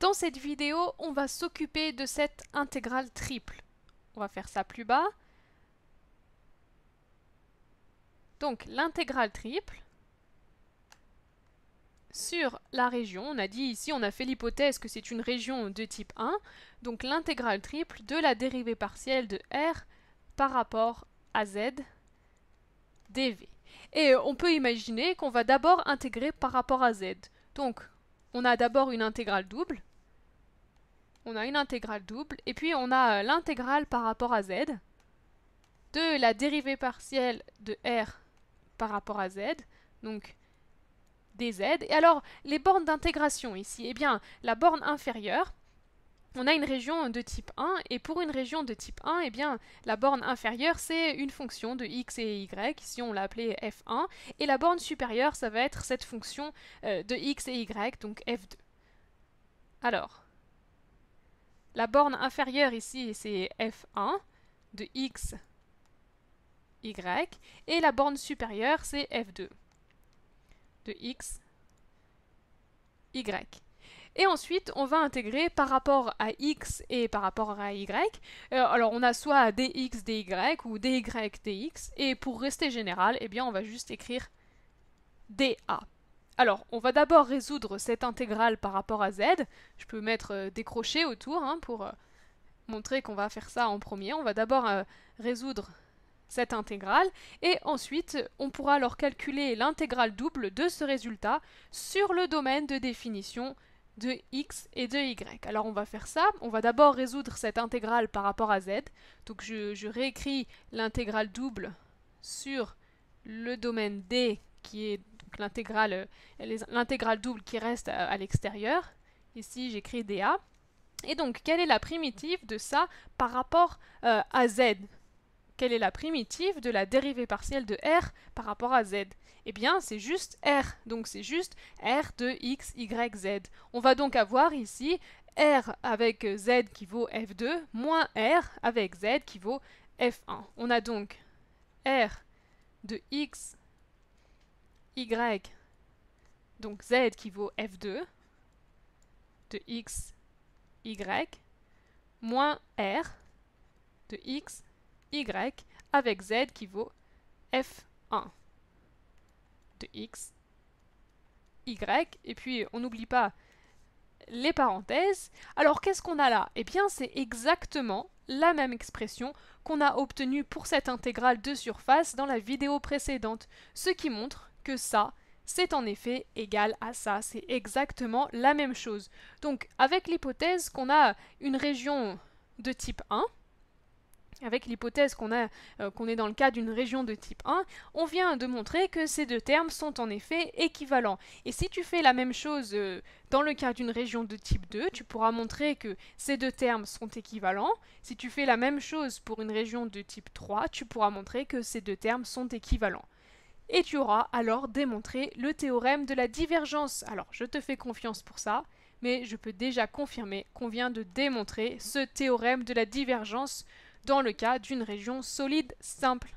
Dans cette vidéo, on va s'occuper de cette intégrale triple. On va faire ça plus bas. Donc l'intégrale triple sur la région, on a dit ici, on a fait l'hypothèse que c'est une région de type 1, donc l'intégrale triple de la dérivée partielle de R par rapport à Z dv. Et on peut imaginer qu'on va d'abord intégrer par rapport à Z. Donc on a d'abord une intégrale double, on a une intégrale double, et puis on a euh, l'intégrale par rapport à z, de la dérivée partielle de r par rapport à z, donc dz. Et alors, les bornes d'intégration ici, eh bien, la borne inférieure, on a une région de type 1, et pour une région de type 1, eh bien, la borne inférieure, c'est une fonction de x et y, ici on l'a appelée f1, et la borne supérieure, ça va être cette fonction euh, de x et y, donc f2. Alors, la borne inférieure ici, c'est f1 de x, y, et la borne supérieure, c'est f2 de x, y. Et ensuite, on va intégrer par rapport à x et par rapport à y. Euh, alors, on a soit dx dy ou dy dx. Et pour rester général, eh bien, on va juste écrire dA. Alors, on va d'abord résoudre cette intégrale par rapport à z. Je peux mettre euh, des crochets autour hein, pour euh, montrer qu'on va faire ça en premier. On va d'abord euh, résoudre cette intégrale et ensuite on pourra alors calculer l'intégrale double de ce résultat sur le domaine de définition de x et de y. Alors on va faire ça, on va d'abord résoudre cette intégrale par rapport à z. Donc je réécris l'intégrale double sur le domaine d qui est l'intégrale euh, l'intégrale double qui reste à, l'extérieur. Ici, j'écris dA. Et donc, quelle est la primitive de ça par rapport euh, à z Quelle est la primitive de la dérivée partielle de r par rapport à z Eh bien, c'est juste r. Donc, c'est juste r de x, y, z. On va donc avoir ici r avec z qui vaut f2 moins r avec z qui vaut f1. On a donc r de x y, donc z qui vaut f2 de x, y, moins r de x, y, avec z qui vaut f1 de x, y. Et puis, on n'oublie pas les parenthèses. Alors, qu'est-ce qu'on a là Eh bien, c'est exactement la même expression qu'on a obtenue pour cette intégrale de surface dans la vidéo précédente, ce qui montre que ça, c'est en effet égal à ça, c'est exactement la même chose. Donc avec l'hypothèse qu'on a une région de type 1, avec l'hypothèse euh, qu'on est dans le cas d'une région de type 1, on vient de montrer que ces deux termes sont en effet équivalents. Et si tu fais la même chose euh, dans le cas d'une région de type 2, tu pourras montrer que ces deux termes sont équivalents. Si tu fais la même chose pour une région de type 3, tu pourras montrer que ces deux termes sont équivalents et tu auras alors démontré le théorème de la divergence. Alors je te fais confiance pour ça, mais je peux déjà confirmer qu'on vient de démontrer ce théorème de la divergence dans le cas d'une région solide simple.